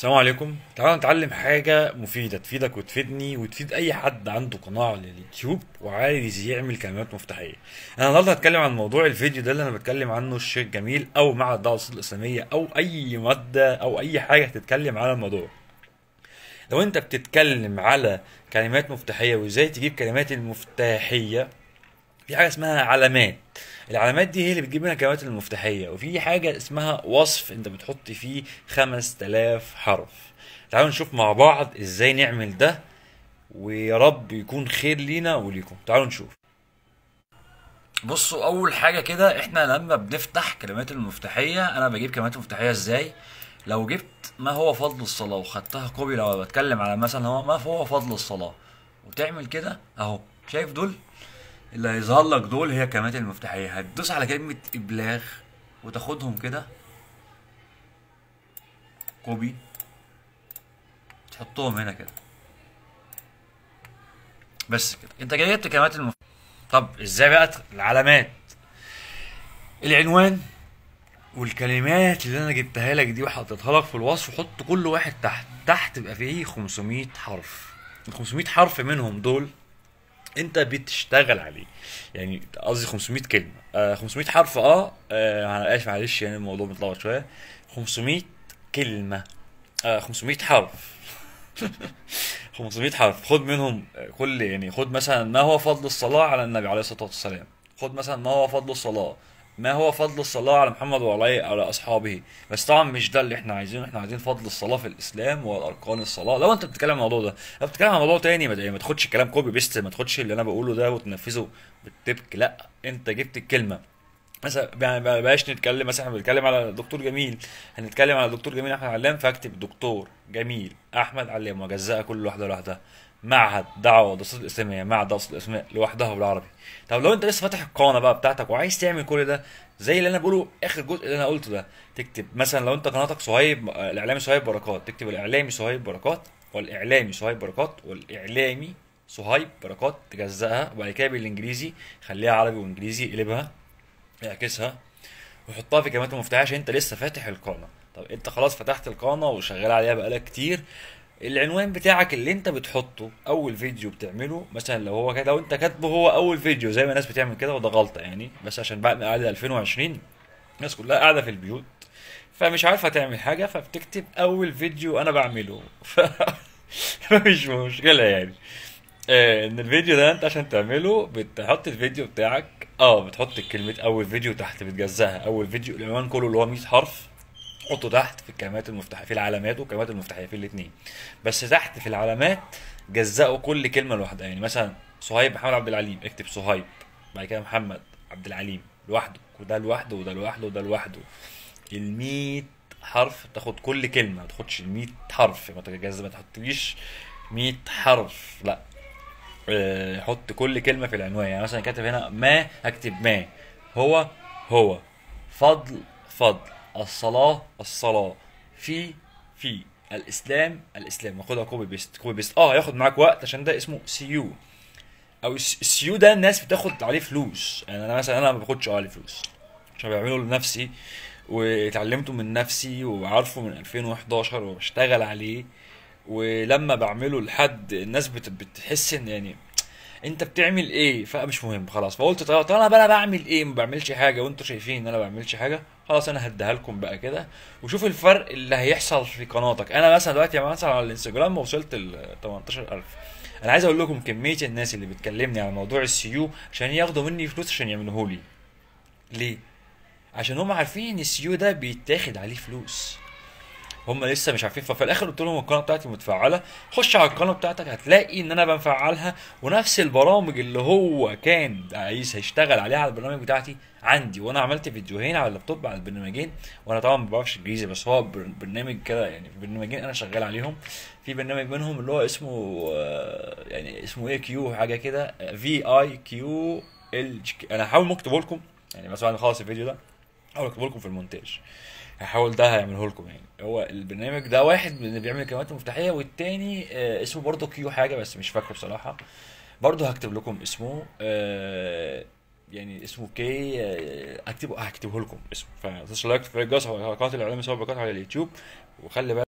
السلام عليكم تعالوا نتعلم حاجة مفيدة تفيدك وتفيدني وتفيد أي حد عنده قناة على اليوتيوب وعايز يعمل كلمات مفتاحية أنا النهاردة هتكلم عن موضوع الفيديو ده اللي أنا بتكلم عنه الشيخ جميل أو مع الدعوة الإسلامية أو أي مادة أو أي حاجة هتتكلم على الموضوع لو أنت بتتكلم على كلمات مفتاحية وإزاي تجيب كلمات المفتاحية في حاجة اسمها علامات العلامات دي هي اللي بتجيب منها الكلمات المفتاحيه وفي حاجه اسمها وصف انت بتحط فيه 5000 حرف تعالوا نشوف مع بعض ازاي نعمل ده ويا رب يكون خير لينا وليكم تعالوا نشوف بصوا اول حاجه كده احنا لما بنفتح كلمات المفتاحيه انا بجيب كلمات مفتاحيه ازاي لو جبت ما هو فضل الصلاه وخدتها كوبي لو بتكلم على مثلا هو ما هو فضل الصلاه وتعمل كده اهو شايف دول اللي هيظهر لك دول هي الكلمات المفتاحيه هتدوس على كلمه ابلاغ وتاخدهم كده كوبي تحطهم هنا كده بس كده انت جايبت جبت كلمات طب ازاي بقى العلامات العنوان والكلمات اللي انا جبتها لك دي وحطيتها لك في الوصف وحط كل واحد تحت تحت بقى فيه 500 حرف ال 500 حرف منهم دول انت بتشتغل عليه يعني قصدي 500 كلمه آه 500 حرف اه, آه اسف معلش يعني الموضوع متلخبط شويه 500 كلمه آه 500 حرف 500 حرف خد منهم آه، كل يعني خد مثلا ما هو فضل الصلاه على النبي عليه الصلاه والسلام خد مثلا ما هو فضل الصلاه ما هو فضل الصلاة على محمد وعلى على أصحابه بس طبعا مش ده اللي احنا عايزينه احنا عايزين فضل الصلاة في الإسلام والأركان الصلاة لو أنت بتتكلم عن الموضوع ده لو بتتكلم عن موضوع تاني يعني ما تاخدش الكلام كوبي بيست ما تاخدش اللي أنا بقوله ده وتنفذه بالتبك لا أنت جبت الكلمة مثلا يعني بلاش نتكلم مثلا احنا بنتكلم على دكتور جميل هنتكلم على دكتور جميل احمد علام فاكتب دكتور جميل احمد علام واجزأها كل واحده لوحدها معهد دعوه ودراسات الاسلاميه معهد دراسات الاسماء لوحدها بالعربي طب لو انت لسه فاتح القناه بقى بتاعتك وعايز تعمل كل ده زي اللي انا بقوله اخر جزء اللي انا قلته ده تكتب مثلا لو انت قناتك صهيب الاعلامي صهيب بركات تكتب الاعلامي صهيب بركات والاعلامي صهيب بركات والاعلامي صهيب بركات تجزقها وبعد كده بالانجليزي خليها عربي وانجليزي قلبها يعكسها ويحطها في كاميرات المفتاح عشان انت لسه فاتح القناه طب انت خلاص فتحت القناه وشغال عليها بقالك كتير العنوان بتاعك اللي انت بتحطه اول فيديو بتعمله مثلا لو هو كده لو انت كاتبه هو اول فيديو زي ما الناس بتعمل كده وده غلطه يعني بس عشان بعد قاعده 2020 الناس كلها قاعده في البيوت فمش عارفه تعمل حاجه فبتكتب اول فيديو انا بعمله ف... مش مشكله يعني آه، ان الفيديو ده انت عشان تعمله بتحط الفيديو بتاعك اه بتحط كلمه اول فيديو تحت بتجزها اول فيديو العنوان كله اللي هو 100 حرف حطه تحت في الكلمات المفتاحيه في العلامات والكلمات المفتاحيه في الاثنين بس تحت في العلامات جزأوا كل كلمه لوحدها يعني مثلا صهيب محمد عبد العليم اكتب صهيب بعد كده محمد عبد العليم لوحده وده لوحده وده لوحده وده لوحده ال 100 حرف تاخد كل كلمه ما تاخدش ال 100 حرف ما تجزأ ما تحطليش 100 حرف لا يحط آه، كل كلمه في العنوان يعني مثلا كاتب هنا ما هكتب ما هو هو فضل فضل الصلاه الصلاه في في الاسلام الاسلام ناخدها كوبي بيست كوبي بيست اه ياخد معاك وقت عشان ده اسمه سيو او السيو ده الناس بتاخد عليه فلوس يعني انا مثلا انا ما باخدش آه عليه فلوس عشان بيعمله لنفسي واتعلمته من نفسي وعارفه من 2011 وبشتغل عليه ولما بعمله لحد الناس بتحس ان يعني انت بتعمل ايه فمش مهم خلاص فقلت انا بقى انا بعمل ايه ما بعملش حاجه وانتوا شايفين ان انا ما بعملش حاجه خلاص انا هديها لكم بقى كده وشوف الفرق اللي هيحصل في قناتك انا مثلا دلوقتي يعني مثلا على الانستجرام وصلت ل 18000 انا عايز اقول لكم كميه الناس اللي بتكلمني على موضوع السيو عشان ياخدوا مني فلوس عشان يعملوه لي ليه عشان هم عارفين ان السيو ده بيتاخد عليه فلوس هم لسه مش عارفين ففي الاخر قلت لهم القناه بتاعتي متفعله خش على القناه بتاعتك هتلاقي ان انا بنفعلها ونفس البرامج اللي هو كان عايز هيشتغل عليها على البرنامج بتاعتي عندي وانا عملت فيديوهين على اللابتوب على البرنامجين وانا طبعا ما بعرفش انجليزي بس هو برنامج كده يعني برنامجين انا شغال عليهم في برنامج منهم اللي هو اسمه آه، يعني اسمه اي كيو حاجه كده في اي كيو ال انا هحاول اكتبه لكم يعني بس بعد ما اخلص الفيديو ده هحاول اكتبه لكم في المونتاج هحاول ده هيعمله لكم يعني هو البرنامج ده واحد من اللي بيعمل الكلمات المفتاحيه والتاني آه اسمه برضه كيو حاجه بس مش فاكره بصراحه برضه هكتب لكم اسمه آه يعني اسمه كي اكتبه آه، هكتبه لكم اسمه لايك في الجرس على الاعلام سواء على اليوتيوب وخلي بالك